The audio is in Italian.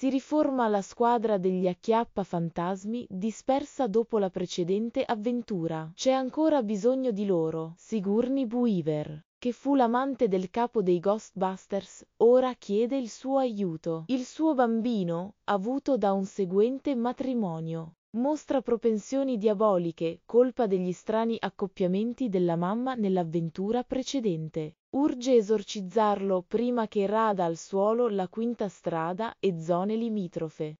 si riforma la squadra degli acchiappa fantasmi dispersa dopo la precedente avventura. C'è ancora bisogno di loro. Sigourney Buiver che fu l'amante del capo dei Ghostbusters, ora chiede il suo aiuto. Il suo bambino, avuto da un seguente matrimonio, Mostra propensioni diaboliche, colpa degli strani accoppiamenti della mamma nell'avventura precedente. Urge esorcizzarlo prima che rada al suolo la quinta strada e zone limitrofe.